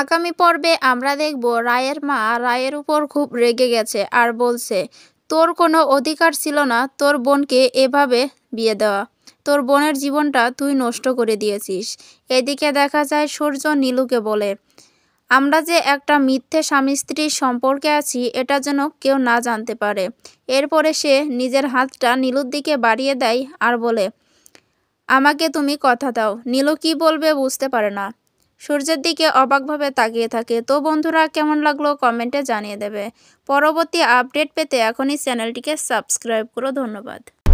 আগামী পর্বে আমরা দেখব রায়ের মা রায়ের উপর খুব রেগে গেছে আর বলছে তোর কোনো অধিকার ছিল না তোর বোনকে এভাবে বিয়ে দেওয়া তোর বোনের জীবনটা তুই নষ্ট করে দিয়েছিস এদিকে দেখা যায় সূর্য নীলুকে বলে আমরা যে একটা মিথ্যে স্বামী স্ত্রীর সম্পর্কে আছি এটা যেন কেউ না জানতে পারে এরপরে সে নিজের হাতটা নীলুর দিকে বাড়িয়ে দেয় আর বলে আমাকে তুমি কথা দাও নীলু কি বলবে বুঝতে পারে না সূর্যের দিকে অবাকভাবে তাকিয়ে থাকে তো বন্ধুরা কেমন লাগলো কমেন্টে জানিয়ে দেবে পরবর্তী আপডেট পেতে এখনই চ্যানেলটিকে সাবস্ক্রাইব করো ধন্যবাদ